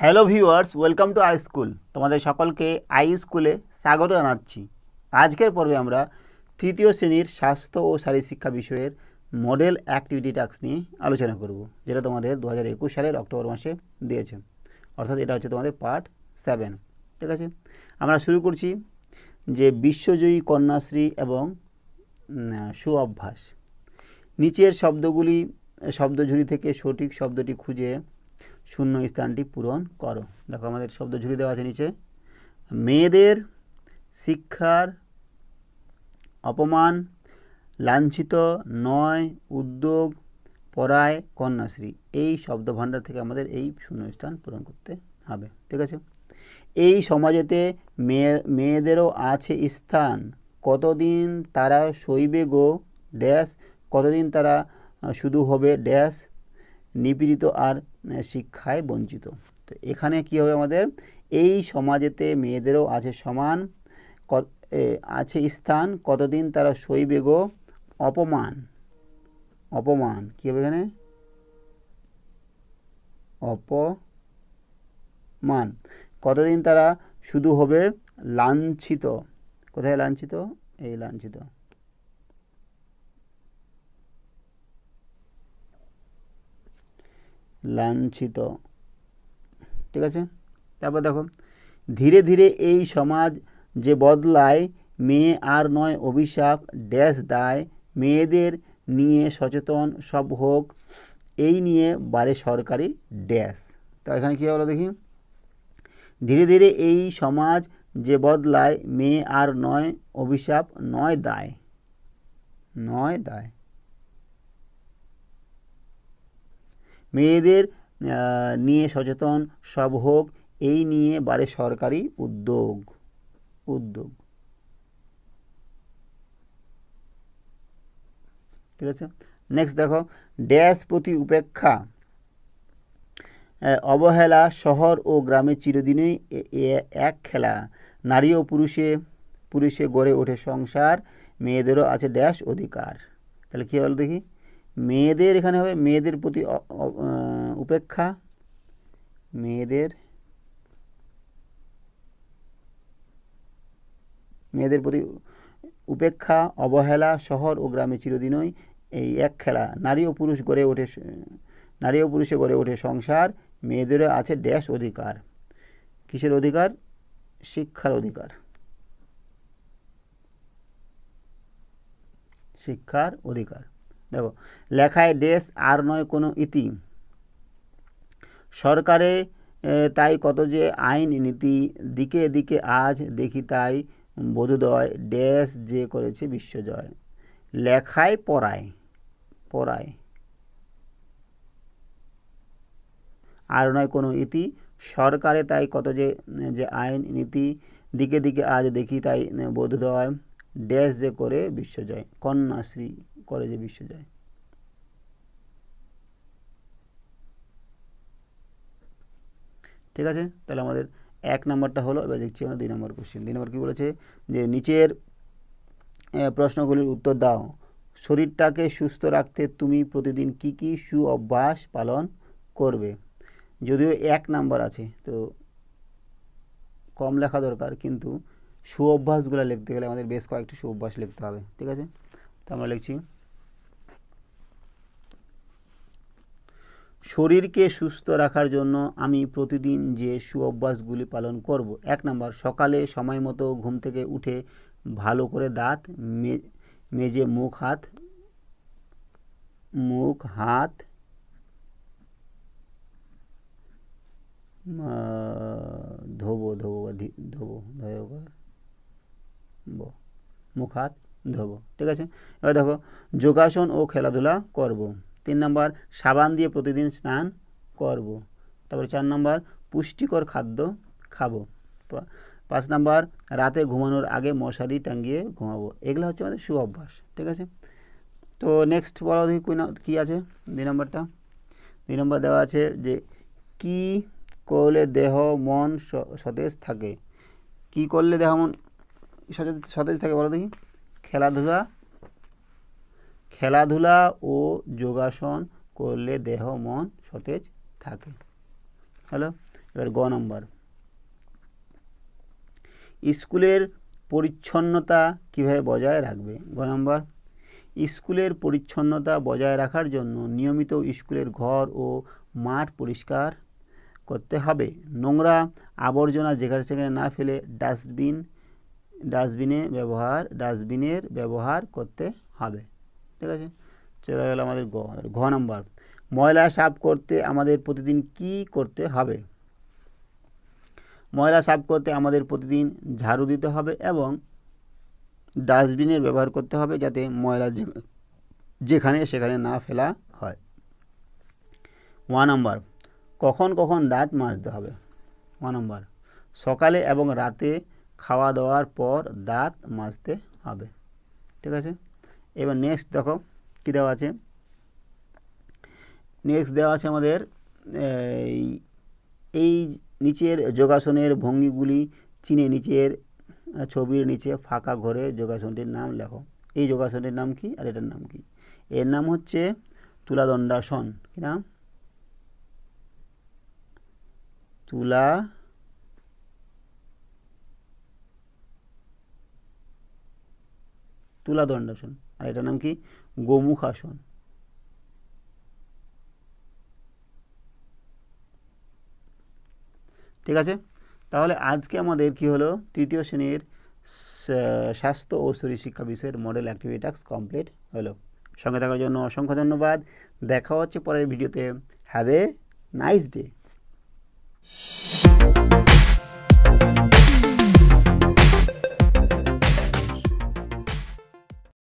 Hello viewers welcome to I school তোমাদের সকলকে I স্কুলে স্বাগত জানাচ্ছি আজকের পর্বে আমরা তৃতীয় শ্রেণীর স্বাস্থ্য ও শারীর শিক্ষা বিষয়ের মডেল অ্যাক্টিভিটি টাস্ক নিয়ে আলোচনা করব যেটা তোমাদের দু হাজার একুশ সালের অক্টোবর মাসে দিয়েছে অর্থাৎ এটা হচ্ছে তোমাদের পার্ট সেভেন ঠিক আছে আমরা শুরু করছি যে বিশ্বজয়ী কন্যাশ্রী এবং সুঅভ্যাস নিচের শব্দগুলি শব্দঝুরি থেকে সঠিক শব্দটি খুঁজে শূন্য স্থানটি পূরণ করো দেখো আমাদের শব্দ ঝুড়ি দেওয়া আছে নিচে মেয়েদের শিক্ষার অপমান লাঞ্ছিত নয় উদ্যোগ পরায় কন্যাশ্রী এই শব্দ ভাণ্ডার থেকে আমাদের এই শূন্য স্থান পূরণ করতে হবে ঠিক আছে এই সমাজেতে মেয়ে মেয়েদেরও আছে স্থান কতদিন তারা সইবে গো ড্যাশ কতদিন তারা শুধু হবে ড্যাশ নিপীড়িত আর শিক্ষায় বঞ্চিত তো এখানে কী হবে আমাদের এই সমাজেতে মেয়েদেরও আছে সমান আছে স্থান কতদিন তারা সইবে অপমান অপমান কী হবে এখানে অপমান কতদিন তারা শুধু হবে লাঞ্ছিত কোথায় লাঞ্ছিত এই লাঞ্ছিত লাঞ্ছিত ঠিক আছে তারপর দেখো ধীরে ধীরে এই সমাজ যে বদলায় মেয়ে আর নয় অভিশাপ ড্যাশ দায় মেয়েদের নিয়ে সচেতন সব হোক এই নিয়ে বারে সরকারি ড্যাশ তা এখানে কী হলো দেখি ধীরে ধীরে এই সমাজ যে বদলায় মেয়ে আর নয় অভিশাপ নয় দায় নয় দায় মেয়েদের নিয়ে সচেতন সব হোক এই নিয়ে বারে সরকারি উদ্যোগ উদ্যোগ ঠিক আছে নেক্সট দেখো ড্যাশ প্রতি উপেক্ষা অবহেলা শহর ও গ্রামে চিরদিনই এক খেলা নারী ও পুরুষে পুরুষে গড়ে ওঠে সংসার মেয়েদেরও আছে ড্যাশ অধিকার তাহলে কী হলো দেখি মেয়েদের এখানে হবে মেয়েদের প্রতি উপেক্ষা মেয়েদের মেয়েদের প্রতি উপেক্ষা অবহেলা শহর ও গ্রামে চিরদিনই এই এক খেলা নারী ও পুরুষ গড়ে ওঠে নারী ও পুরুষে গড়ে ওঠে সংসার মেয়েদেরও আছে ড্যাশ অধিকার কিসের অধিকার শিক্ষার অধিকার শিক্ষার অধিকার দেখো লেখায় দেশ আর নয় কোনো ইতি সরকারে তাই কত যে আইন নীতি দিকে দিকে আজ দেখি তাই বোধোদয় দেশ যে করেছে বিশ্বজয় লেখায় পড়ায় পড়ায় আর নয় কোনো ইতি সরকারে তাই কত যে যে আইন নীতি দিকে দিকে আজ দেখি তাই বোধোদয় ড্যাশ যে করে বিশ্ব যায় কন্যাশ্রী করে যে বিশ্ব যায় ঠিক আছে তাহলে আমাদের এক নম্বরটা হলো এবার দেখছি আমরা দুই নম্বর কোশ্চেন দুই নম্বর কী বলেছে যে নিচের প্রশ্নগুলির উত্তর দাও শরীরটাকে সুস্থ রাখতে তুমি প্রতিদিন কি কি সু অভ্যাস পালন করবে যদিও এক নাম্বার আছে তো কম লেখা দরকার কিন্তু সু অভ্যাসগুলো লিখতে গেলে আমাদের বেশ কয়েকটি সু অভ্যাস লিখতে হবে ঠিক আছে তো আমরা লিখছি শরীরকে সুস্থ রাখার জন্য আমি প্রতিদিন যে সু অভ্যাসগুলি পালন করব এক নম্বর সকালে সময় মতো ঘুম থেকে উঠে ভালো করে দাঁত মেজে মুখ হাত মুখ হাত ধোবো ধোবো ধোবো ধোবো মুখ হাত ধোবো ঠিক আছে এবার দেখো যোগাসন ও খেলাধুলা করব। তিন নম্বর সাবান দিয়ে প্রতিদিন স্নান করব। তারপরে চার নম্বর পুষ্টিকর খাদ্য খাবো পাঁচ নাম্বার রাতে ঘুমানোর আগে মশারি টাঙিয়ে ঘুমাবো এগুলো হচ্ছে আমাদের সু অভ্যাস ঠিক আছে তো নেক্সট বলো দেখি কী আছে দুই নম্বরটা দুই নম্বর দেওয়া আছে যে কি করলে দেহ মন সতেজ থাকে কি করলে দেহ মন সতেজ সতেজ থাকে বলো দেখি খেলাধুলা খেলাধুলা ও যোগাসন করলে দেহ মন সতেজ থাকে হ্যালো এবার গ নম্বর স্কুলের পরিচ্ছন্নতা কিভাবে বজায় রাখবে গ নম্বর স্কুলের পরিচ্ছন্নতা বজায় রাখার জন্য নিয়মিত স্কুলের ঘর ও মাঠ পরিষ্কার করতে হবে নোংরা আবর্জনা যেখানে সেখানে না ফেলে ডাস্টবিন ডাস্টবিনে ব্যবহার ডাস্টবিনের ব্যবহার করতে হবে ঠিক আছে চলে গেল আমাদের ঘ নাম্বার নম্বর ময়লা সাফ করতে আমাদের প্রতিদিন কি করতে হবে ময়লা সাফ করতে আমাদের প্রতিদিন ঝাড়ু দিতে হবে এবং ডাস্টবিনের ব্যবহার করতে হবে যাতে ময়লা যেখানে সেখানে না ফেলা হয় ওয়ান নম্বর কখন কখন দাঁত মাজতে হবে ওয়ান নম্বর সকালে এবং রাতে খাওয়া দাওয়ার পর দাঁত মাজতে হবে ঠিক আছে এবার নেক্সট দেখো কী দেওয়া আছে নেক্সট দেওয়া আছে আমাদের এই নিচের যোগাসনের ভঙ্গিগুলি চিনে নিচের ছবির নিচে ফাঁকা ঘরে যোগাসনটির নাম লেখো এই যোগাসনের নাম কি আর এটার নাম কি এর নাম হচ্ছে তুলাদণ্ডাসন কী নাম তুলা তুলাদণ্ডাসন আর এটার নাম কি গোমুখাসন ঠিক আছে তাহলে আজকে আমাদের কি হলো তৃতীয় শ্রেণীর স্বাস্থ্য ও শরীর শিক্ষা বিষয়ের মডেল অ্যাক্টিভিটি কমপ্লিট হলো সঙ্গে থাকার জন্য অসংখ্য ধন্যবাদ দেখা হচ্ছে পরের ভিডিওতে হ্যাভ এ নাইস ডে